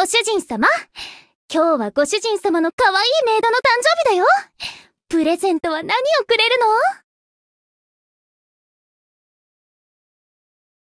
ご主人様今日はご主人様の可愛いメイドの誕生日だよプレゼントは何をくれるの